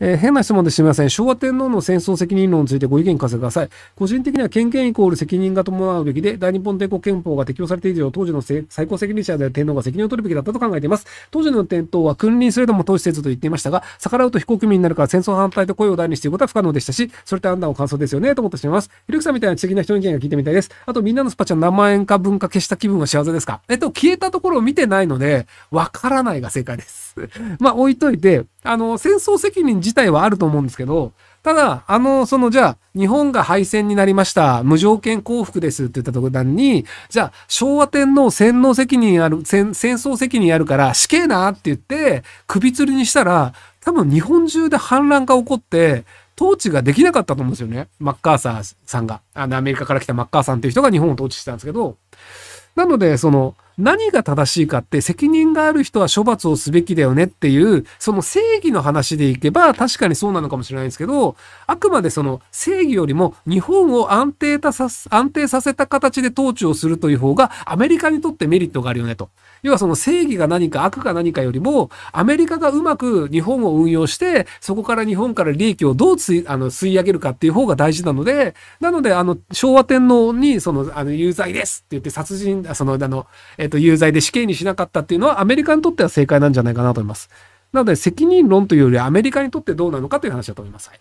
えー、変な質問ですみません。昭和天皇の戦争責任論についてご意見聞かせてください。個人的には権限イコール責任が伴うべきで、大日本帝国憲法が適用されて以上、当時の最高責任者である天皇が責任を取るべきだったと考えています。当時の天皇は君臨すれども統治せずと言っていましたが、逆らうと非国民になるから戦争反対と声を大にしていることは不可能でしたし、それって判断を感想ですよね、と思ってしまいます。ひろきさんみたいな知的な人の意見が聞いてみたいです。あと、みんなのスパチャ何万円か分か消した気分は幸せですかえっと、消えたところを見てないので、わからないが正解です。まあ、置いといて、あの、戦争責任自体はあると思うんですけど、ただ、あの、その、じゃあ、日本が敗戦になりました。無条件降伏ですって言った途端に、じゃあ、昭和天皇洗脳責任ある、戦争責任あるから、死刑なって言って、首吊りにしたら、多分日本中で反乱が起こって、統治ができなかったと思うんですよね。マッカーサーさんが。あの、アメリカから来たマッカーさんっていう人が日本を統治してたんですけど。なので、その、何が正しいかって責任がある人は処罰をすべきだよねっていう、その正義の話でいけば確かにそうなのかもしれないんですけど、あくまでその正義よりも日本を安定たさ、安定させた形で統治をするという方がアメリカにとってメリットがあるよねと。要はその正義が何か悪か何かよりも、アメリカがうまく日本を運用して、そこから日本から利益をどうあの吸い上げるかっていう方が大事なので、なのであの昭和天皇にその、あの有罪ですって言って殺人、そのあの、えー、と有罪で死刑にしなかったっていうのはアメリカにとっては正解なんじゃないかなと思います。なので責任論というよりアメリカにとってどうなのかという話だと思います。はい